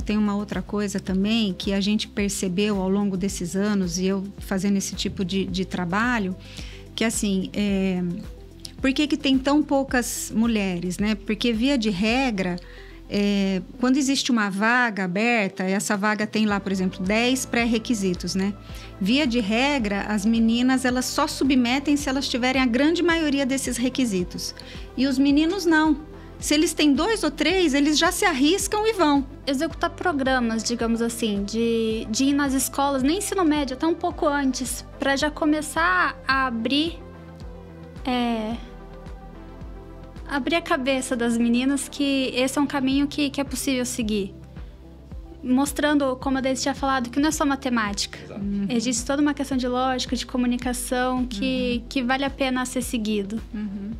tem uma outra coisa também que a gente percebeu ao longo desses anos, e eu fazendo esse tipo de, de trabalho, que assim. É, por que, que tem tão poucas mulheres, né? Porque via de regra, é, quando existe uma vaga aberta, essa vaga tem lá, por exemplo, 10 pré-requisitos, né? Via de regra, as meninas elas só submetem se elas tiverem a grande maioria desses requisitos. E os meninos não. Se eles têm dois ou três, eles já se arriscam e vão. Executar programas, digamos assim, de, de ir nas escolas, nem ensino médio, até um pouco antes, para já começar a abrir. É, abrir a cabeça das meninas que esse é um caminho que, que é possível seguir mostrando, como a Deise tinha falado, que não é só matemática. Uhum. Existe toda uma questão de lógica, de comunicação, que, uhum. que vale a pena ser seguido. Uhum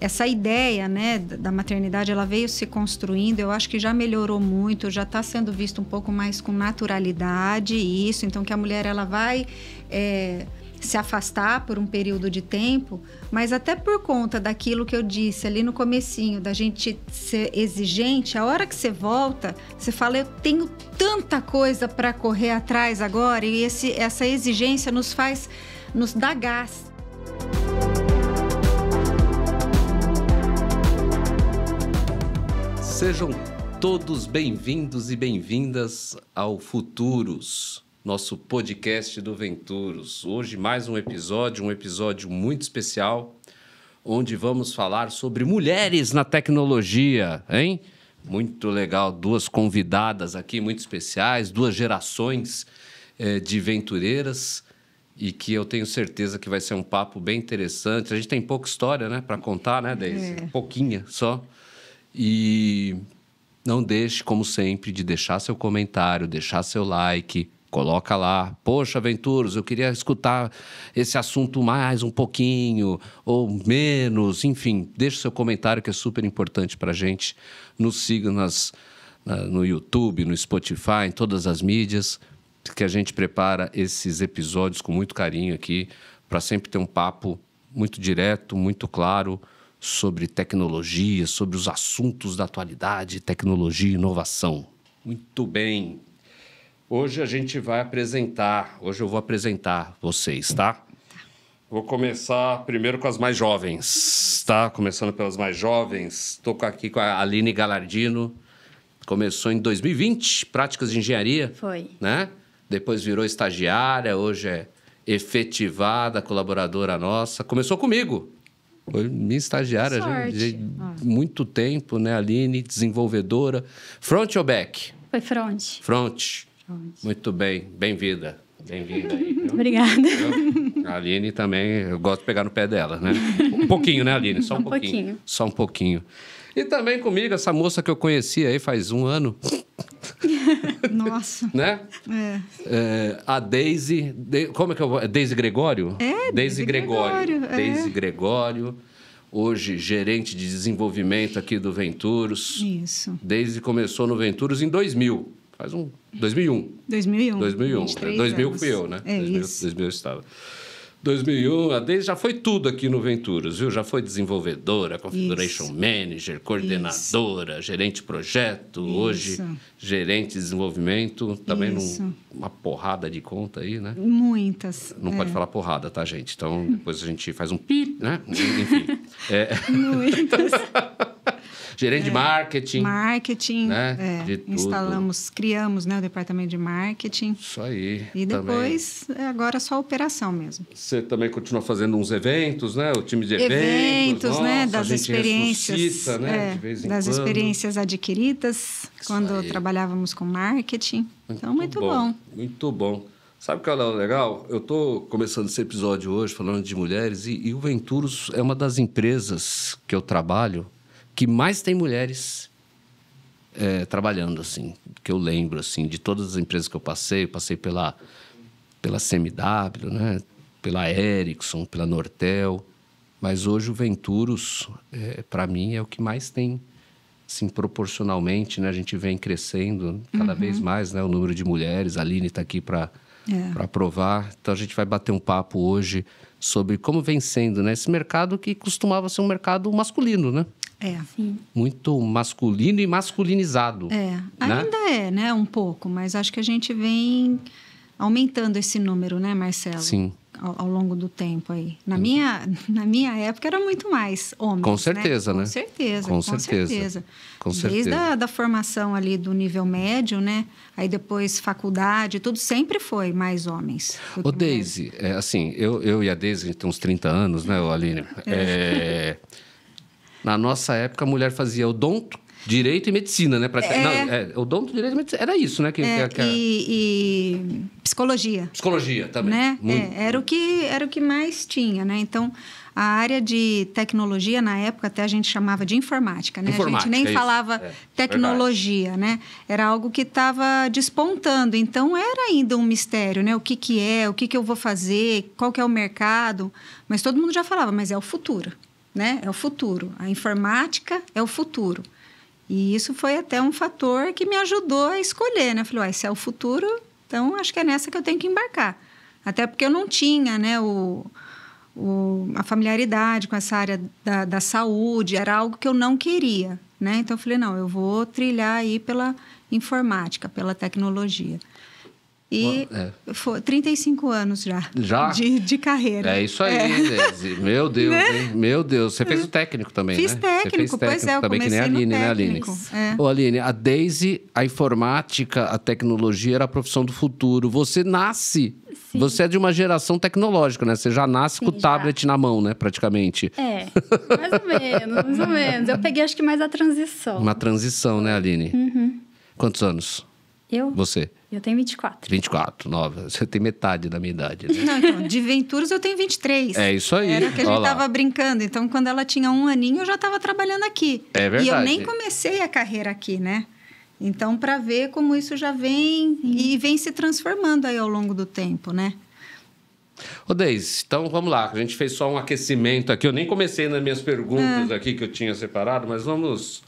essa ideia né, da maternidade ela veio se construindo, eu acho que já melhorou muito, já está sendo visto um pouco mais com naturalidade isso, então que a mulher ela vai é, se afastar por um período de tempo, mas até por conta daquilo que eu disse ali no comecinho, da gente ser exigente, a hora que você volta, você fala eu tenho tanta coisa para correr atrás agora e esse, essa exigência nos faz nos dá gás Sejam todos bem-vindos e bem-vindas ao Futuros, nosso podcast do Venturos. Hoje, mais um episódio, um episódio muito especial, onde vamos falar sobre mulheres na tecnologia, hein? Muito legal, duas convidadas aqui muito especiais, duas gerações eh, de ventureiras e que eu tenho certeza que vai ser um papo bem interessante. A gente tem pouca história, né, para contar, né, Deise? É. Pouquinha só. E não deixe, como sempre, de deixar seu comentário, deixar seu like, coloca lá. Poxa, Venturos, eu queria escutar esse assunto mais um pouquinho ou menos. Enfim, deixe seu comentário que é super importante para a gente. Nos siga nas, na, no YouTube, no Spotify, em todas as mídias, que a gente prepara esses episódios com muito carinho aqui para sempre ter um papo muito direto, muito claro sobre tecnologia, sobre os assuntos da atualidade, tecnologia e inovação. Muito bem. Hoje a gente vai apresentar, hoje eu vou apresentar vocês, tá? Vou começar primeiro com as mais jovens, tá? Começando pelas mais jovens. Estou aqui com a Aline Galardino. Começou em 2020, práticas de engenharia. Foi. Né? Depois virou estagiária, hoje é efetivada, colaboradora nossa. Começou comigo. Foi minha estagiária de, de muito tempo, né, Aline, desenvolvedora. Front ou back? Foi front. Front. front. Muito bem, bem-vinda. Bem-vinda aí. Obrigada. Eu, a Aline também, eu gosto de pegar no pé dela, né? Um pouquinho, né, Aline? Só um, um pouquinho. pouquinho. Só um pouquinho. E também comigo, essa moça que eu conheci aí faz um ano, nossa. né? É. é a Daisy. De, como é que eu vou? É Daisy Gregório? É, Daisy Gregório. Gregório. É. Daisy Gregório. Hoje, gerente de desenvolvimento aqui do Venturos. Isso. Daisy começou no Venturos em 2000. Faz um. 2001. 2001. 2001. 2001 fui eu, né? É 2000, isso. 2000 eu estava. 2001, a desde já foi tudo aqui no Venturas, viu? Já foi desenvolvedora, configuration Isso. manager, coordenadora, Isso. gerente de projeto, Isso. hoje gerente de desenvolvimento, também num, uma porrada de conta aí, né? Muitas. Não é. pode falar porrada, tá, gente? Então depois a gente faz um pi, né? Enfim. é. Muitas. gerente é, de marketing. Marketing, né? É, de tudo. Instalamos, criamos né, o departamento de marketing. Isso aí. E depois, também. agora só operação mesmo. Você também continua fazendo uns eventos, né? O time de eventos. Eventos, né? nossa, né? Das experiências. Ressuscita, né? É, de vez em das quando. experiências adquiridas Isso quando aí. trabalhávamos com marketing. Então, muito então, muito bom. bom. Muito bom. Sabe o que é legal? Eu estou começando esse episódio hoje falando de mulheres e, e, o Venturos é uma das empresas que eu trabalho que mais tem mulheres é, trabalhando, assim, que eu lembro, assim, de todas as empresas que eu passei, eu passei pela, pela CMW, né? pela Ericsson, pela Nortel, mas hoje o Venturos, é, para mim, é o que mais tem, assim, proporcionalmente, né? A gente vem crescendo cada uhum. vez mais, né? O número de mulheres, a Aline está aqui para é. para provar. Então a gente vai bater um papo hoje sobre como vem sendo né, esse mercado que costumava ser um mercado masculino, né? É. Muito masculino e masculinizado. É, né? ainda é, né? Um pouco, mas acho que a gente vem aumentando esse número, né, Marcelo? Sim. Ao, ao longo do tempo aí. Na, hum. minha, na minha época era muito mais homens. Com né? certeza, né? né? Com, certeza, com, com certeza. certeza. Com certeza. Desde a da formação ali do nível médio, né? Aí depois faculdade, tudo sempre foi mais homens. Ô, Deise, é, assim, eu, eu e a Deise, a gente tem uns 30 anos, né, Aline? É. é... Na nossa época, a mulher fazia odonto, direito e medicina, né? Pratic... É... Não, é, odonto, direito e medicina. Era isso, né? Que, é, que, que... E, e, psicologia. Psicologia também. Né? É, Muito. É, era, o que, era o que mais tinha, né? Então, a área de tecnologia, na época, até a gente chamava de informática, né? Informática, a gente nem é falava é, tecnologia, verdade. né? Era algo que estava despontando. Então, era ainda um mistério, né? O que, que é, o que, que eu vou fazer, qual que é o mercado. Mas todo mundo já falava, mas é o futuro né? É o futuro. A informática é o futuro. E isso foi até um fator que me ajudou a escolher, né? Eu falei, ah, se é o futuro, então acho que é nessa que eu tenho que embarcar. Até porque eu não tinha, né, o, o a familiaridade com essa área da, da, saúde, era algo que eu não queria, né? Então eu falei, não, eu vou trilhar aí pela informática, pela tecnologia. E é. foi 35 anos já. Já? De, de carreira. É isso aí. É. Meu Deus, né? Meu Deus. Você fez o técnico também, Fiz né? técnico, pois é. Eu também, comecei que nem a Aline, né, Aline? É. Ô, Aline, a Daisy, a informática, a tecnologia era a profissão do futuro. Você nasce Sim. Você é de uma geração tecnológica, né? Você já nasce Sim, com o tablet na mão, né? Praticamente. É, mais ou menos, mais ou menos. Eu peguei acho que mais a transição. Uma transição, né, Aline? Uhum. Quantos anos? Eu? Você. Eu tenho 24. 24, nova. Você tem metade da minha idade. Né? Não, então, de Venturas eu tenho 23. É isso aí. Era que a gente estava brincando. Então, quando ela tinha um aninho, eu já estava trabalhando aqui. É verdade. E eu nem comecei a carreira aqui, né? Então, para ver como isso já vem Sim. e vem se transformando aí ao longo do tempo, né? Ô, Deis, então vamos lá. A gente fez só um aquecimento aqui. Eu nem comecei nas minhas perguntas ah. aqui que eu tinha separado, mas vamos,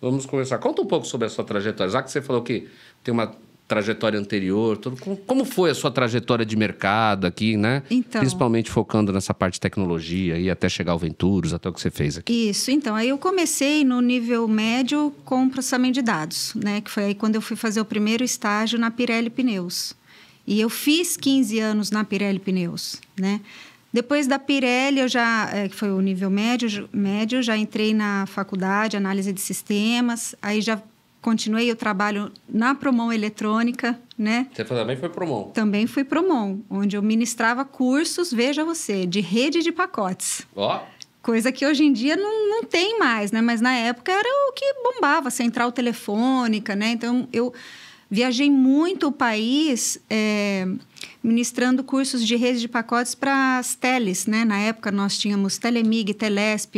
vamos começar. Conta um pouco sobre a sua trajetória. Já que você falou que tem uma trajetória anterior? como foi a sua trajetória de mercado aqui, né? Então, Principalmente focando nessa parte de tecnologia e até chegar ao Venturos, até o que você fez aqui. Isso, então, aí eu comecei no nível médio com processamento de dados, né? Que foi aí quando eu fui fazer o primeiro estágio na Pirelli Pneus. E eu fiz 15 anos na Pirelli Pneus, né? Depois da Pirelli, eu já, é, que foi o nível médio, médio, já entrei na faculdade, análise de sistemas, aí já continuei o trabalho na Promon Eletrônica, né? Você também foi Promon? Também fui Promon, onde eu ministrava cursos, veja você, de rede de pacotes. Ó! Oh. Coisa que hoje em dia não, não tem mais, né? Mas na época era o que bombava, central telefônica, né? Então, eu viajei muito o país é, ministrando cursos de rede de pacotes para as teles, né? Na época nós tínhamos Telemig, Telesp,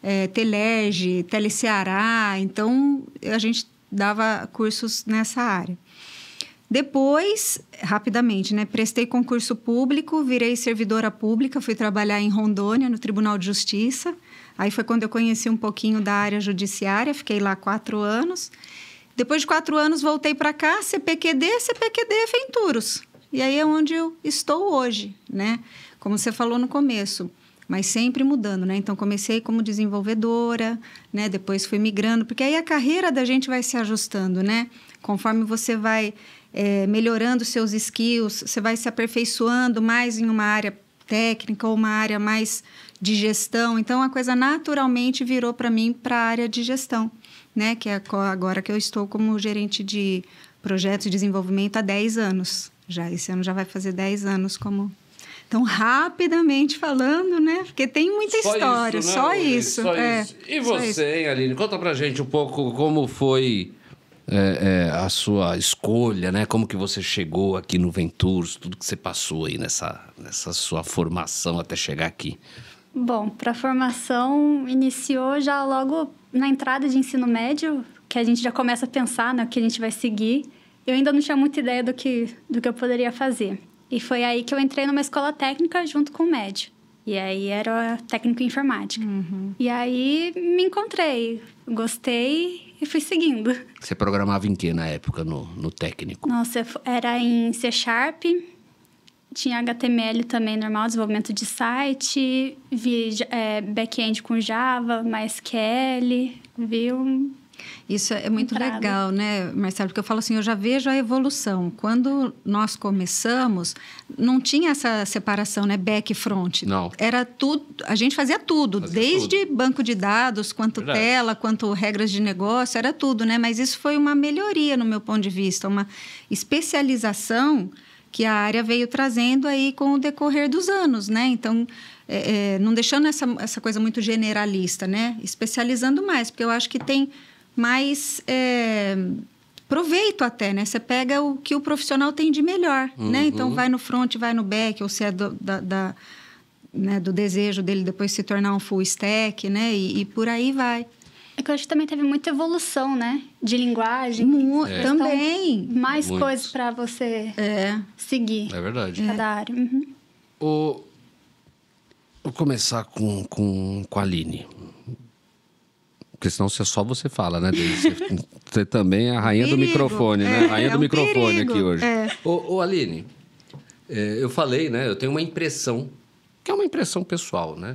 é, Tele Teleceará. Então, a gente dava cursos nessa área. Depois, rapidamente, né, prestei concurso público, virei servidora pública, fui trabalhar em Rondônia, no Tribunal de Justiça. Aí foi quando eu conheci um pouquinho da área judiciária, fiquei lá quatro anos. Depois de quatro anos, voltei para cá, CPQD, CPQD Venturos. E aí é onde eu estou hoje, né? Como você falou no começo, mas sempre mudando, né? Então comecei como desenvolvedora, né? Depois fui migrando, porque aí a carreira da gente vai se ajustando, né? Conforme você vai é, melhorando seus skills, você vai se aperfeiçoando mais em uma área técnica ou uma área mais de gestão. Então a coisa naturalmente virou para mim para a área de gestão, né? Que é agora que eu estou como gerente de projetos de desenvolvimento há 10 anos. Já esse ano já vai fazer 10 anos como tão rapidamente falando, né? Porque tem muita só história, isso, né, só, isso, só é, isso. E você, isso. Aline, conta pra gente um pouco como foi é, é, a sua escolha, né? Como que você chegou aqui no Ventures, tudo que você passou aí nessa, nessa sua formação até chegar aqui. Bom, para formação iniciou já logo na entrada de ensino médio, que a gente já começa a pensar no né, que a gente vai seguir. Eu ainda não tinha muita ideia do que, do que eu poderia fazer. E foi aí que eu entrei numa escola técnica junto com o médio. E aí era técnico em informática. Uhum. E aí me encontrei, gostei e fui seguindo. Você programava em que na época no, no técnico? Nossa, era em C Sharp, tinha HTML também normal, desenvolvimento de site, vi é, back-end com Java, MySQL, vi um isso é muito legal, né, Marcelo? Porque eu falo assim, eu já vejo a evolução. Quando nós começamos, não tinha essa separação, né, back e front. Não. Era tudo, a gente fazia tudo, fazia desde tudo. banco de dados, quanto Verdade. tela, quanto regras de negócio, era tudo, né? Mas isso foi uma melhoria no meu ponto de vista, uma especialização que a área veio trazendo aí com o decorrer dos anos, né? Então, é, é, não deixando essa, essa coisa muito generalista, né? Especializando mais, porque eu acho que tem mais é, proveito até, né? Você pega o que o profissional tem de melhor, uhum. né? Então, uhum. vai no front, vai no back, ou se é do, da, da né, do desejo dele depois se tornar um full stack, né? E, e, por aí vai. É que eu acho que também teve muita evolução, né? De linguagem. Mu é. Também. mais Muitos. coisas para você é. seguir. É verdade. Cada é. área. Uhum. O... Vou começar com, com, com a Aline. Porque senão você, só você fala, né, Deise? Você, também é a rainha perigo, do microfone, né? é, a Rainha é do um microfone perigo, aqui hoje. É. Ô, ô Aline, é, eu falei, né? Eu tenho uma impressão, que é uma impressão pessoal, né?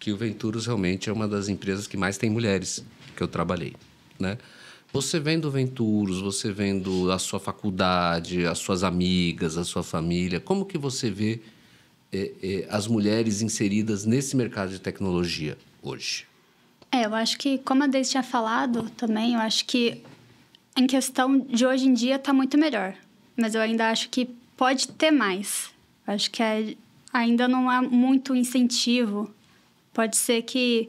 Que o Venturos realmente é uma das empresas que mais tem mulheres que eu trabalhei, né? Você vendo Venturos, você vendo a sua faculdade, as suas amigas, a sua família, como que você vê é, é, as mulheres inseridas nesse mercado de tecnologia hoje? É, eu acho que, como a Deise tinha falado também, eu acho que em questão de hoje em dia está muito melhor. Mas eu ainda acho que pode ter mais. Eu acho que é, ainda não há muito incentivo. Pode ser que.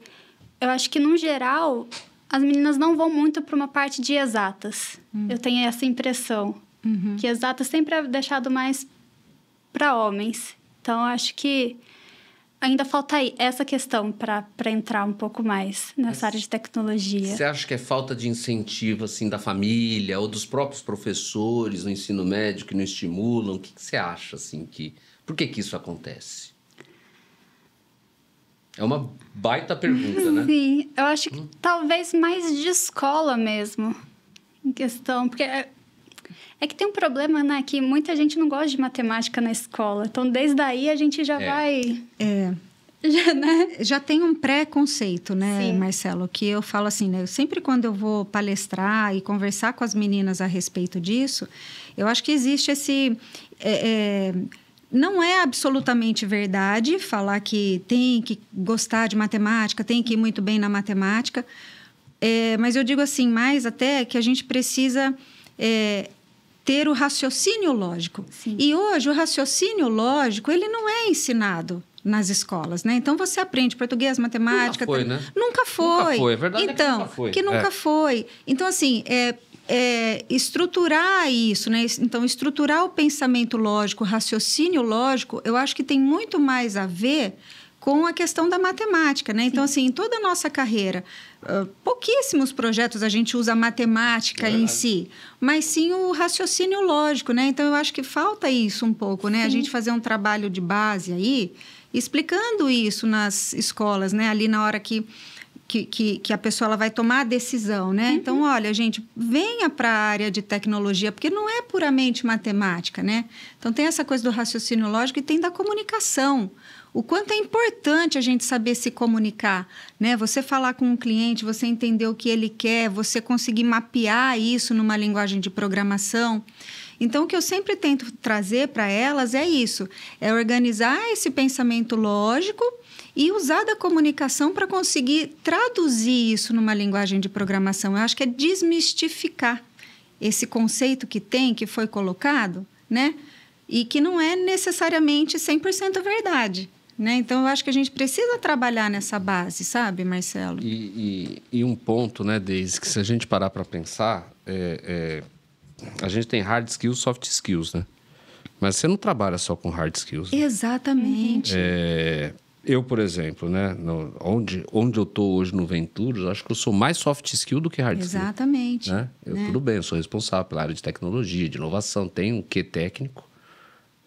Eu acho que, no geral, as meninas não vão muito para uma parte de exatas. Hum. Eu tenho essa impressão. Uhum. Que exatas sempre é deixado mais para homens. Então, eu acho que ainda falta aí essa questão para entrar um pouco mais nessa área de tecnologia. Você acha que é falta de incentivo assim da família ou dos próprios professores no ensino médio que não estimulam? O que, que você acha assim que por que que isso acontece? É uma baita pergunta, né? Sim, eu acho que hum. talvez mais de escola mesmo, em questão, porque é é que tem um problema, né? Que muita gente não gosta de matemática na escola. Então, desde aí, a gente já é. vai... É. Já, né? já tem um pré-conceito, né, Sim. Marcelo? Que eu falo assim, né? Eu sempre quando eu vou palestrar e conversar com as meninas a respeito disso, eu acho que existe esse... É, é, não é absolutamente verdade falar que tem que gostar de matemática, tem que ir muito bem na matemática, é, mas eu digo assim, mais até que a gente precisa é, ter o raciocínio lógico. Sim. E hoje o raciocínio lógico ele não é ensinado nas escolas, né? Então você aprende português, matemática. Nunca foi, tem... né? Nunca foi. Nunca foi, é verdade. Então, é que nunca foi. Que nunca é. foi. Então, assim, é, é, estruturar isso, né? Então, estruturar o pensamento lógico, o raciocínio lógico, eu acho que tem muito mais a ver com a questão da matemática, né? Então, assim, em toda a nossa carreira, ah, pouquíssimos projetos a gente usa a matemática é. em si, mas sim o raciocínio lógico, né? Então eu acho que falta isso um pouco, né? Sim. A gente fazer um trabalho de base aí, explicando isso nas escolas, né? Ali na hora que que, que, que, a pessoa ela vai tomar a decisão, né? Uhum. Então, olha, gente, venha para a área de tecnologia, porque não é puramente matemática, né? Então, tem essa coisa do raciocínio lógico e tem da comunicação. O quanto é importante a gente saber se comunicar, né? Você falar com um cliente, você entender o que ele quer, você conseguir mapear isso numa linguagem de programação. Então, o que eu sempre tento trazer para elas é isso: é organizar esse pensamento lógico e usar da comunicação para conseguir traduzir isso numa linguagem de programação. Eu acho que é desmistificar esse conceito que tem, que foi colocado, né? E que não é necessariamente 100% verdade. Né? Então, eu acho que a gente precisa trabalhar nessa base, sabe, Marcelo? E, e, e um ponto, né, Deise, que se a gente parar para pensar, é, é, a gente tem hard skills, soft skills, né? Mas você não trabalha só com hard skills. Né? Exatamente. É, eu, por exemplo, né, no, onde, onde eu estou hoje no Venturos, acho que eu sou mais soft skill do que hard skill. Exatamente. Né? Eu, né? Tudo bem, eu sou responsável pela área de tecnologia, de inovação, tenho um quê técnico,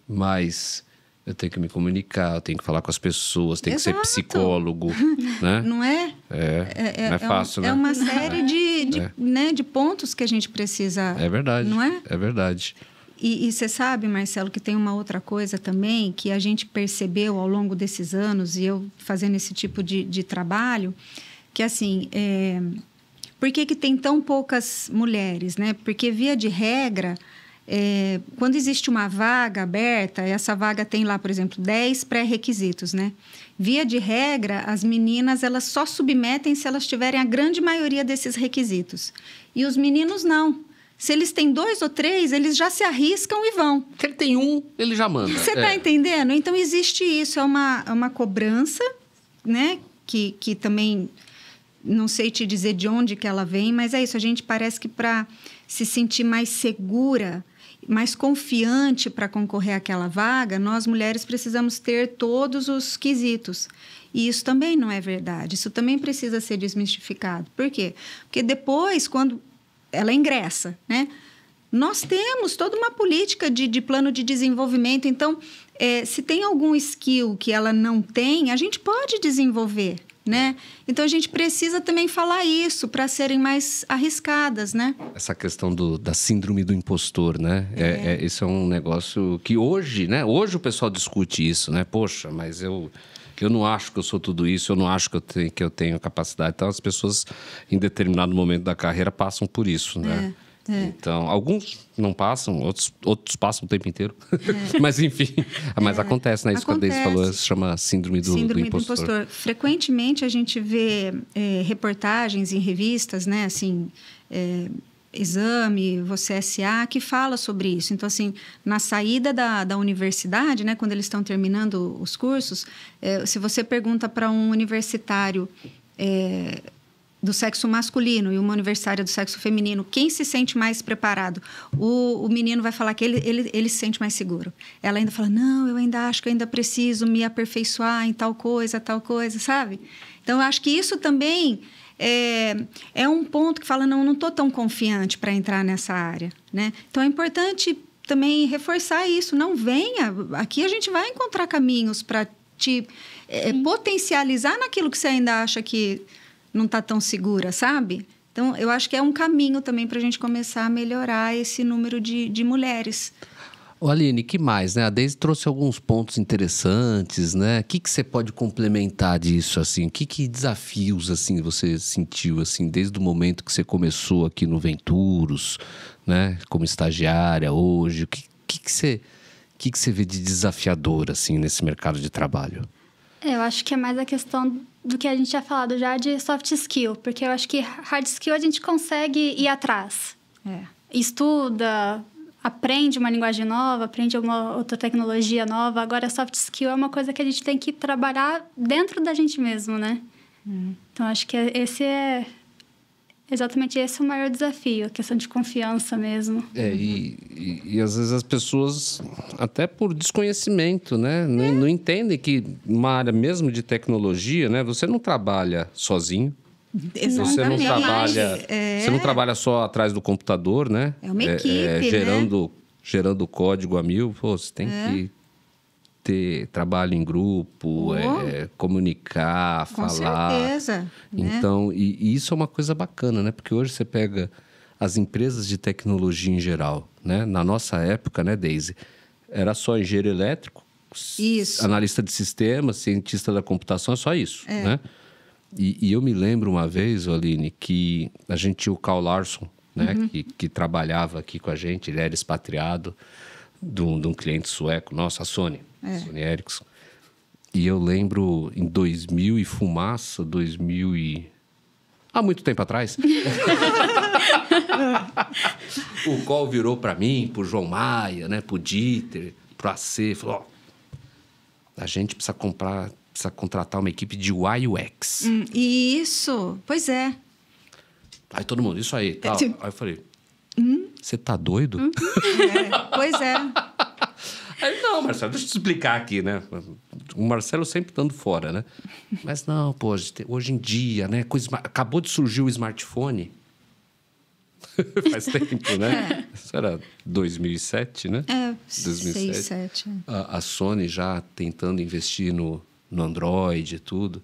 mas eu tenho que me comunicar, eu tenho que falar com as pessoas, tenho Exato. que ser psicólogo, né? Não é? É, é, é não é fácil, é um, né? É uma série de, de, é. né, de pontos que a gente precisa... É verdade, não é? É verdade. E você sabe, Marcelo, que tem uma outra coisa também que a gente percebeu ao longo desses anos, e eu fazendo esse tipo de, de trabalho, que assim, é, por que, que tem tão poucas mulheres? Né? Porque, via de regra, é, quando existe uma vaga aberta, essa vaga tem lá, por exemplo, 10 pré-requisitos, né? Via de regra, as meninas elas só submetem se elas tiverem a grande maioria desses requisitos. E os meninos não. Se eles têm dois ou três, eles já se arriscam e vão. Se ele tem um, ele já manda. Você está é. entendendo? Então existe isso, é uma, é uma cobrança, né? Que, que também não sei te dizer de onde que ela vem, mas é isso. A gente parece que para se sentir mais segura, mais confiante para concorrer àquela vaga, nós mulheres precisamos ter todos os quesitos. E isso também não é verdade. Isso também precisa ser desmistificado. Por quê? Porque depois, quando ela ingressa, né? Nós temos toda uma política de, de plano de desenvolvimento, então, é, se tem algum skill que ela não tem, a gente pode desenvolver, né? Então a gente precisa também falar isso para serem mais arriscadas, né? Essa questão do, da síndrome do impostor, né? É. É, é, isso é um negócio que hoje, né? Hoje o pessoal discute isso, né? Poxa, mas eu que eu não acho que eu sou tudo isso, eu não acho que eu tenho, que eu tenho capacidade. Então, as pessoas, em determinado momento da carreira, passam por isso, né? É. É. Então, alguns não passam, outros, outros passam o tempo inteiro. É. mas enfim, ah, mas é. acontece, né? Isso que a Deise falou se chama síndrome do, síndrome do impostor. do impostor. Frequentemente a gente vê é, reportagens em revistas, né? Assim, é, exame, você é SA, que fala sobre isso. Então, assim, na saída da, da universidade, né, quando eles estão terminando os cursos, é, se você pergunta para um universitário é, do sexo masculino e uma universitária do sexo feminino, quem se sente mais preparado? O, o menino vai falar que ele, ele, ele se sente mais seguro. Ela ainda fala, não, eu ainda acho que eu ainda preciso me aperfeiçoar em tal coisa, tal coisa, sabe? Então, eu acho que isso também é, é um ponto que fala, não, não estou tão confiante para entrar nessa área. Né? Então, é importante também reforçar isso. Não venha, aqui a gente vai encontrar caminhos para te é, potencializar naquilo que você ainda acha que não está tão segura, sabe? Então, eu acho que é um caminho também para a gente começar a melhorar esse número de, de mulheres. Ô Aline, que mais, né? A Deise trouxe alguns pontos interessantes, né? O que, que você pode complementar disso, assim? Que, que desafios, assim, você sentiu, assim, desde o momento que você começou aqui no Venturos, né? Como estagiária hoje, o que, que, que você... O que, que você vê de desafiador, assim, nesse mercado de trabalho? É, eu acho que é mais a questão do que a gente tinha falado já de soft skill, porque eu acho que hard skill a gente consegue ir atrás. É. Estuda, aprende uma linguagem nova, aprende uma outra tecnologia nova. Agora, soft skill é uma coisa que a gente tem que trabalhar dentro da gente mesmo, né? Hum. Então, acho que esse é exatamente esse é o maior desafio, a questão de confiança mesmo. É, e, e, e às vezes as pessoas, até por desconhecimento, né? É. Não, não entendem que uma área mesmo de tecnologia, né? Você não trabalha sozinho. Exatamente. Você não trabalha, é. você não trabalha só atrás do computador, né? É uma equipe, é, é né? gerando, né? gerando código a mil, pô, você tem é. que ter trabalho em grupo, oh. é, comunicar, Com falar. Com certeza. Né? Então, né? e, e, isso é uma coisa bacana, né? Porque hoje você pega as empresas de tecnologia em geral, né? Na nossa época, né, Daisy, era só engenheiro elétrico, isso. analista de sistemas, cientista da computação, é só isso, é. né? E, e, eu me lembro uma vez, Aline, que a gente tinha o Carl Larson, né, uhum. que, que, trabalhava aqui com a gente, ele era expatriado de um, de um cliente sueco nossa, a Sony, é. Sony Ericsson. E eu lembro em 2000 e fumaça, 2000 e... Há muito tempo atrás. o Col virou para mim, o João Maia, né, o Dieter, para a AC, falou, a gente precisa comprar precisa contratar uma equipe de UX. Hum, e isso, pois é. Aí todo mundo, isso aí, é, tal. Tipo- aí eu falei, hum? você hum? tá doido? Hum, é, pois é. Aí, não, Marcelo, deixa eu te explicar aqui, né? O Marcelo sempre dando fora, né? Mas não, pô, hoje em dia, né? acabou de surgir o smartphone. Faz tempo, né? É. Isso era 2007, né? É, 2007. É. A, a Sony já tentando investir no, no Android e tudo.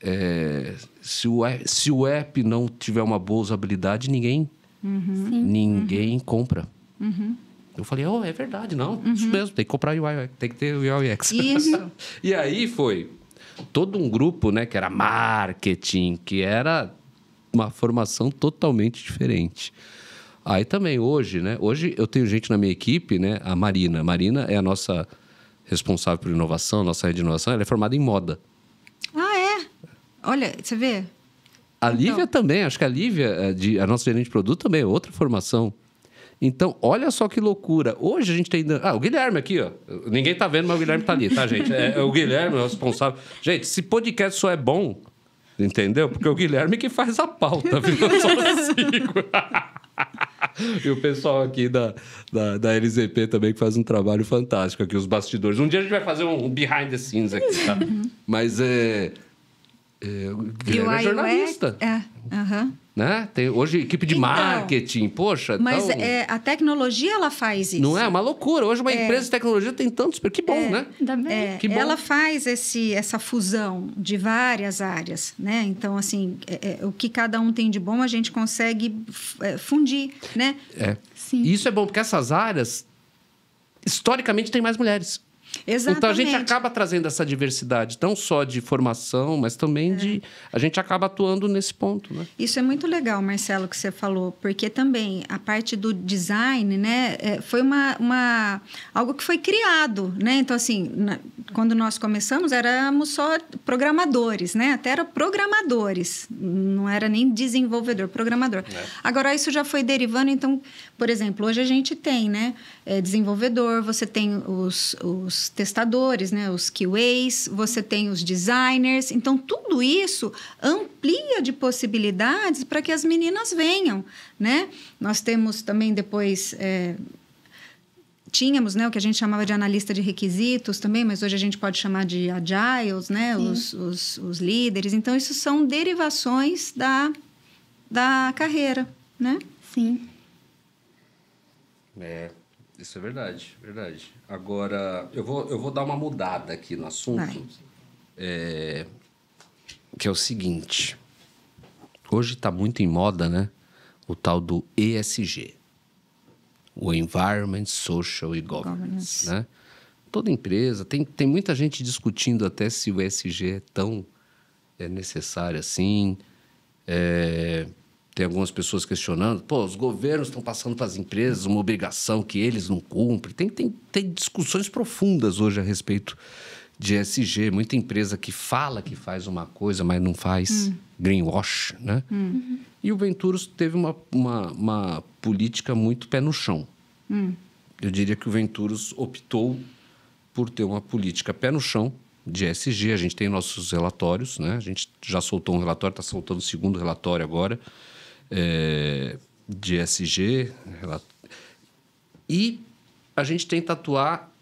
É, se, o, se o app não tiver uma boa usabilidade, ninguém, uhum. ninguém uhum. compra. Uhum. Eu falei, oh, é verdade, não, uhum. isso mesmo, tem que comprar UI, tem que ter o UX. Isso. e aí foi todo um grupo, né, que era marketing, que era uma formação totalmente diferente. Aí também hoje, né, hoje eu tenho gente na minha equipe, né, a Marina. Marina é a nossa responsável por inovação, nossa rede de inovação, ela é formada em moda. Ah, é? Olha, você vê. A então... Lívia também, acho que a Lívia, a, eh, de, a nossa gerente de produto, também é outra formação. Então, olha só que loucura. Hoje a gente tem. Ah, o Guilherme aqui, ó. Ninguém tá vendo, mas o Guilherme tá ali, tá, gente? É, é o Guilherme, é o responsável. Gente, se podcast só é bom, entendeu? Porque é o Guilherme que faz a pauta, viu? Eu só sigo. e o pessoal aqui da, da, da, LZP também, que faz um trabalho fantástico aqui, os bastidores. Um dia a gente vai fazer um, um behind the scenes aqui, tá? Uhum. Mas é. Eh, é, Guilherme é jornalista. É, né? Tem hoje equipe de então, marketing, poxa. Mas então é, a tecnologia ela faz isso. Não é? é? Uma loucura. Hoje uma é. empresa de tecnologia tem tantos. Que bom, é. né? Também. É, que bom. Ela faz esse, essa fusão de várias áreas, né? Então, assim, é, o que cada um tem de bom a gente consegue fundir, né? É. Sim. isso é bom, porque essas áreas, historicamente, tem mais mulheres. Exatamente. Então a gente acaba trazendo essa diversidade, não só de formação, mas também é. de. A gente acaba atuando nesse ponto. Né? Isso é muito legal, Marcelo, que você falou, porque também a parte do design né, é, foi uma, uma algo que foi criado. Né? Então, assim, na, quando nós começamos, éramos só programadores, né? até era programadores, não era nem desenvolvedor, programador. É. Agora, isso já foi derivando, então, por exemplo, hoje a gente tem né, é, desenvolvedor, você tem os, os testadores, né, os QAs, você tem os designers. Então, tudo isso amplia de possibilidades para que as meninas venham. Né? Nós temos também depois. É, tínhamos, né, o que a gente chamava de analista de requisitos também, mas hoje a gente pode chamar de agiles, né, os, os, os, líderes. Então, isso são derivações da, da carreira, né? Sim. É, isso é verdade, verdade. Agora, eu vou, eu vou dar uma mudada aqui no assunto. É, que é o seguinte. Hoje está muito em moda, né? O tal do ESG. O Environment, Social e Governance, Governance. né? Toda empresa, tem, tem muita gente discutindo até se o ESG é tão é necessário assim. É, tem algumas pessoas questionando, pô, os governos estão passando para as empresas uma obrigação que eles não cumprem. Tem, tem, tem discussões profundas hoje a respeito de SG. Muita empresa que fala que faz uma coisa, mas não faz hum. greenwash, né? Hum. Uhum. E o Venturos teve uma, uma, uma, política muito pé no chão. Hum. Eu diria que o Venturos optou por ter uma política pé no chão de SG. A gente tem nossos relatórios, né? A gente já soltou um relatório, está soltando o segundo relatório agora é, de SG. E a gente tenta atuar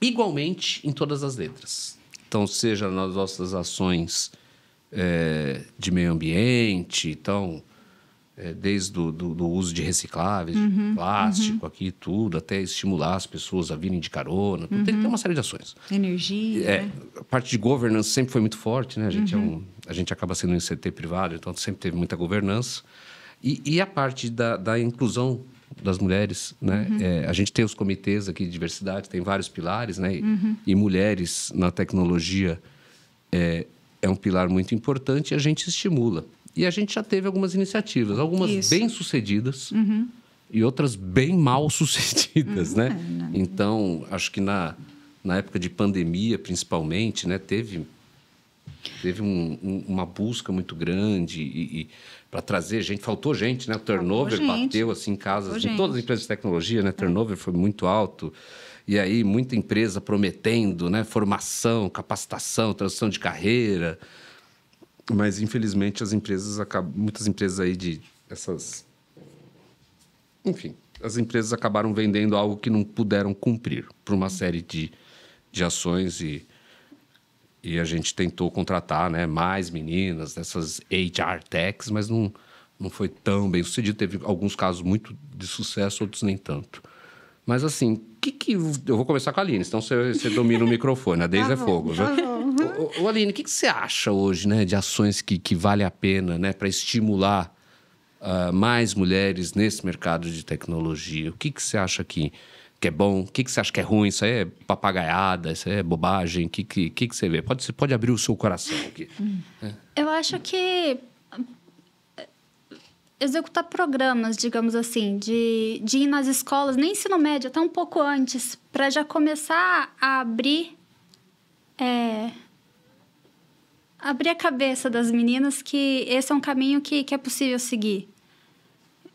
igualmente em todas as letras. Então, seja nas nossas ações é, de meio ambiente, então é, desde o do, do, uso de recicláveis, uhum, de plástico uhum. aqui tudo, até estimular as pessoas a virem de carona. Uhum. Tem, ter uma série de ações. Energia. É, né? A parte de governança sempre foi muito forte, né? A gente, é um, uhum. a gente acaba sendo um ICT privado, então sempre teve muita governança. E, e a parte da, da, inclusão das mulheres, né? Uhum. É, a gente tem os comitês aqui de diversidade, tem vários pilares, né? E, uhum. e mulheres na tecnologia é, é um pilar muito importante e a gente estimula. E a gente já teve algumas iniciativas, algumas bem sucedidas uhum. e outras bem mal sucedidas, uhum. Né? É, né? Então, acho que na, na época de pandemia, principalmente, né, teve, teve um, um, uma busca muito grande e, e para trazer gente. Faltou gente, né? O turnover bateu assim em casas, de em todas as empresas de tecnologia, né? É. Turnover é. foi muito alto. E aí, muita empresa prometendo, né? Formação, capacitação, transição de carreira. Mas infelizmente as empresas acabam, muitas empresas aí de essas enfim, as empresas acabaram vendendo algo que não puderam cumprir por uma série de, de ações e, e a gente tentou contratar né, mais meninas dessas HR techs, mas não, não foi tão bem sucedido. Teve alguns casos muito de sucesso, outros nem tanto. Mas assim, que que... Eu vou começar com a Aline, então você, você domina o microfone, a Deise é tá fogo, tá Uhum. O, o, Aline, o que, que, você acha hoje né, de ações que, que vale a pena né, para estimular uh, mais mulheres nesse mercado de tecnologia? O que, que você acha que, que é bom? O que, que você acha que é ruim? Isso aí é papagaiada? Isso aí é bobagem? O que, que, que, que você vê? Pode, você pode abrir o seu coração aqui. Hum. é. Eu acho que eh, executar programas, digamos assim, de, de ir nas escolas, nem ensino médio, até um pouco antes, para já começar a abrir é, abrir a cabeça das meninas que esse é um caminho que, que é possível seguir.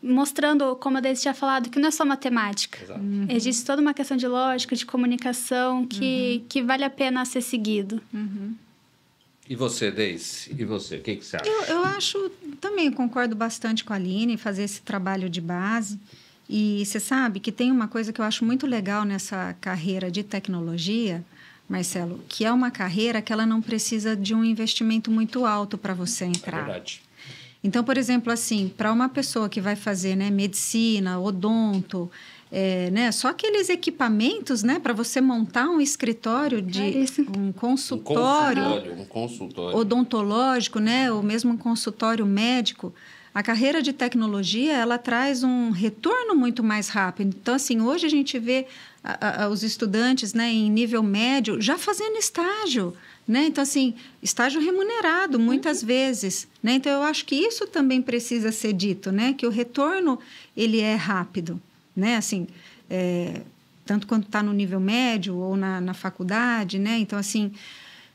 Mostrando, como a Deise tinha falado, que não é só matemática. Uhum. Existe toda uma questão de lógica, de comunicação, que, uhum. que vale a pena ser seguido. Uhum. E você, Deise? E você? O que, que você acha? Eu, eu acho, também concordo bastante com a Aline, fazer esse trabalho de base. E você sabe que tem uma coisa que eu acho muito legal nessa carreira de tecnologia, Marcelo, que é uma carreira que ela não precisa de um investimento muito alto para você é entrar. É verdade. Então, por exemplo, assim, para uma pessoa que vai fazer né, medicina, odonto, é, né? Só aqueles equipamentos, né? Para você montar um escritório de um consultório, um consultório, um consultório, odontológico, né? Ou mesmo um consultório médico. A carreira de tecnologia ela traz um retorno muito mais rápido. Então, assim, hoje a gente vê a, a, os estudantes né, em nível médio já fazendo estágio. Né? Então, assim, estágio remunerado muitas uhum. vezes. Né? Então, eu acho que isso também precisa ser dito, né? que o retorno ele é rápido. Né? Assim, é, tanto quanto está no nível médio ou na, na faculdade. Né? Então, assim,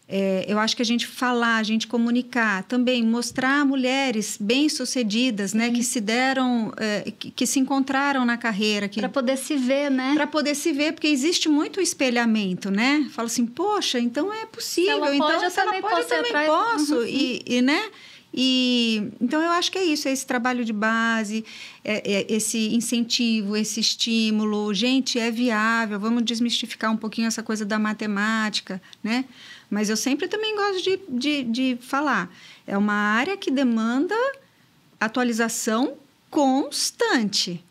é, eu acho que a gente falar, a gente comunicar, também mostrar mulheres bem-sucedidas, né, que uhum. se deram, é, que, que, se encontraram na carreira, para poder se ver, né? Para poder se ver, porque existe muito espelhamento, né? Fala assim, poxa, então é possível, então pode, então eu também pode, posso, eu também posso, uhum. e, e né? E então eu acho que é isso, é esse trabalho de base, é, é esse incentivo, esse estímulo. Gente, é viável. Vamos desmistificar um pouquinho essa coisa da matemática, né? Mas eu sempre também gosto de, de, de falar. É uma área que demanda atualização constante,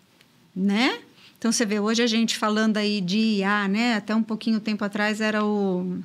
né? Então você vê hoje a gente falando aí de IA, né? Até um pouquinho tempo atrás era o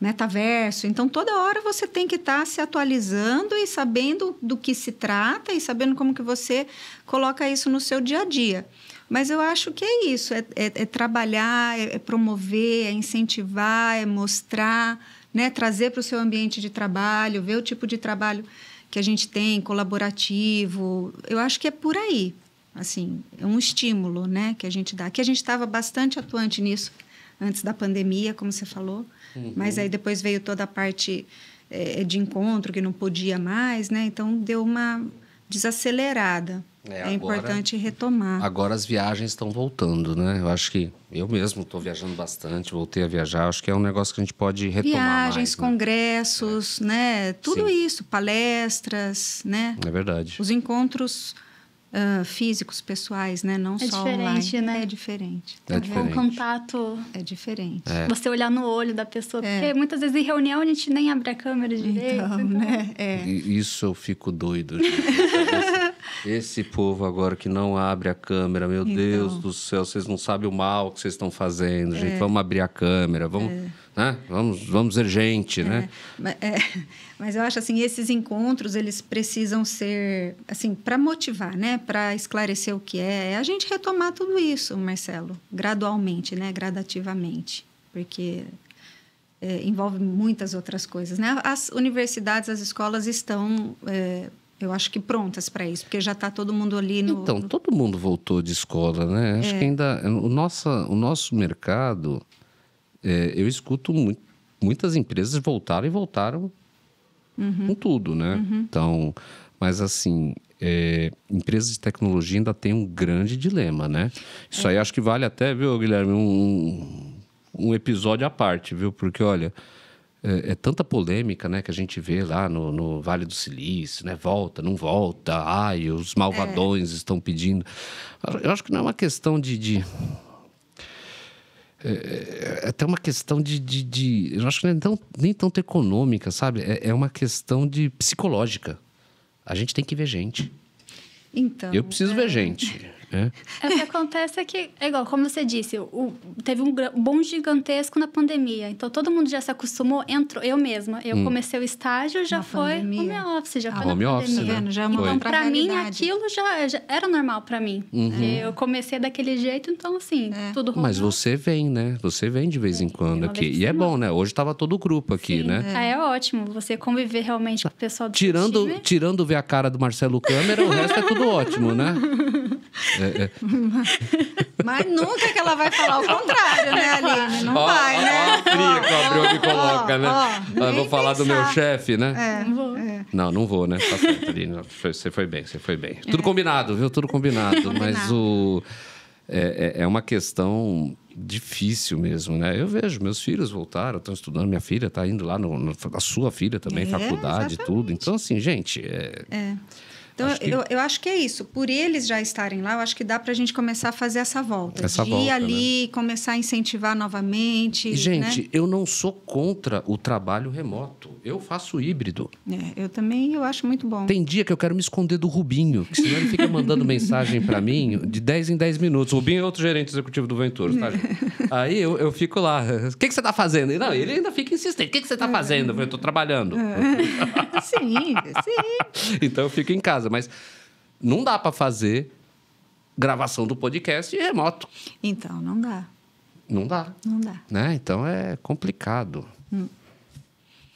metaverso. Então toda hora você tem que estar tá se atualizando e sabendo do que se trata e sabendo como que você coloca isso no seu dia a dia. Mas eu acho que é isso, é, é, é trabalhar, é, é promover, é incentivar, é mostrar né, trazer para o seu ambiente de trabalho, ver o tipo de trabalho que a gente tem, colaborativo. Eu acho que é por aí, assim, é um estímulo, né, que a gente dá. Que a gente estava bastante atuante nisso antes da pandemia, como você falou, uhum. mas aí depois veio toda a parte é, de encontro que não podia mais, né? Então deu uma desacelerada. É, é, agora, importante retomar. Agora as viagens estão voltando, né? Eu acho que eu mesmo estou viajando bastante, voltei a viajar. Acho que é um negócio que a gente pode retomar. Viagens, mais, né? congressos, né? né? Tudo Sim. isso, palestras, né? É verdade. Os encontros uh, físicos, pessoais, né? Não é só diferente, online. Né? É diferente, tá é diferente. O contato... É diferente. É. Você olhar no olho da pessoa. É. Porque muitas vezes em reunião a gente nem abre a câmera direito. Então, então... né? É. Isso eu fico doido. Esse povo agora que não abre a câmera, meu então, Deus do céu, vocês não sabem o mal que vocês estão fazendo, é, gente. Vamos abrir a câmera, vamos, é, né? vamos, vamos ser gente, é, né? mas é, eu acho assim, esses encontros eles precisam ser assim para motivar, né? Para esclarecer o que é, é a gente retomar tudo isso, Marcelo, gradualmente, né? Gradativamente, porque é, envolve muitas outras coisas. Né? As universidades, as escolas estão é, eu acho que prontas para isso, porque já está todo mundo ali no. Então, todo mundo voltou de escola, né? Acho é. que ainda. O, nossa, o nosso mercado, é, eu escuto muitas empresas voltaram e voltaram uhum. com tudo, né? Uhum. Então, mas assim. É, empresas de tecnologia ainda tem um grande dilema, né? Isso é. aí acho que vale até, viu, Guilherme, um, um episódio à parte, viu? Porque, olha, é, é, tanta polêmica né, que a gente vê lá no, no, Vale do Silício, né? Volta, não volta, ai, os malvadões é. estão pedindo. Eu acho que não é uma questão de. de... É, é, é até uma questão de, de, de, Eu acho que não é tão, nem tanto econômica, sabe? É, é uma questão de psicológica. A gente tem que ver gente. Então. Eu preciso ver gente. É. é o que acontece é que, é igual, como você disse, o, teve um bom gigantesco na pandemia. Então, todo mundo já se acostumou, entrou. Eu mesma, eu hum. comecei o estágio, já na foi pandemia. home office, já ah, foi home na office, pandemia. Né? Já então, para mim, aquilo já, já, era normal para mim. Uhum. É, eu comecei daquele jeito, então, assim, é. tudo ruim. Mas você vem, né? Você vem de vez em quando aqui. E é bom, né? Hoje estava todo o grupo aqui, Sim. né? É. é ótimo você conviver realmente com o pessoal do tirando, time. Tirando ver a cara do Marcelo Câmara, o resto é tudo ótimo, né? É, é. Mas nunca que ela vai falar o contrário, né, Aline? Não ó, vai, ó, né? Ó, que o Abreu me coloca, ó, né? Ó, eu vou falar pensar. do meu chefe, né? É, vou. É. Não, não vou, né? Tá certo, Aline. Você foi bem, você foi bem. É. Tudo combinado, viu? Tudo combinado. combinado. Mas o... É, é, é uma questão difícil mesmo, né? Eu vejo, meus filhos voltaram, estão estudando, minha filha está indo lá, no, no, a sua filha também, faculdade, exatamente. tudo. Então, assim, gente... é. Então, acho que... eu, eu acho que é isso. Por eles já estarem lá, eu acho que dá para a gente começar a fazer essa volta. Essa de volta, ir né? ali, né? começar a incentivar novamente. Gente, né? eu não sou contra o trabalho remoto. Eu faço híbrido. É, eu também eu acho muito bom. Tem dia que eu quero me esconder do Rubinho, que senão ele fica mandando mensagem para mim de 10 em 10 minutos. O Rubinho é outro gerente executivo do Venturos, tá, gente? Aí eu, eu fico lá. O que, que você está fazendo? Não, ele ainda fica insistente. O que, que você está é. fazendo? Eu estou trabalhando. sim, sim. então eu fico em casa casa, mas não dá para fazer gravação do podcast remoto. Então, não dá. Não dá. Não dá. Né? Então é complicado. Hum.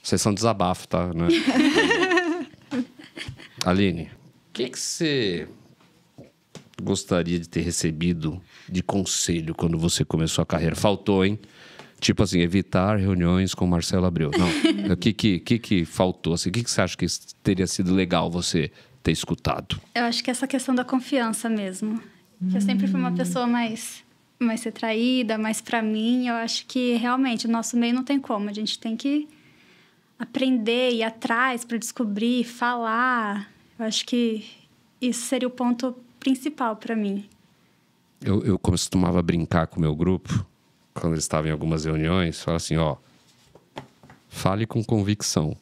são desabafos, desabafo, tá? Né? Aline, o que você gostaria de ter recebido de conselho quando você começou a carreira? Faltou, hein? Tipo assim, evitar reuniões com Marcelo Abreu. Não. O que, que, que, que faltou? Assim? O assim, que, que você acha que teria sido legal você ter escutado? Eu acho que é essa questão da confiança mesmo. Hum. Que eu sempre fui uma hum. pessoa mais mais retraída, mais para mim. Eu acho que realmente o nosso meio não tem como. A gente tem que aprender ir atrás para descobrir, falar. Eu acho que isso seria o ponto principal para mim. Eu, eu costumava brincar com o meu grupo quando eles estavam em algumas reuniões, falar assim, ó, fale com convicção.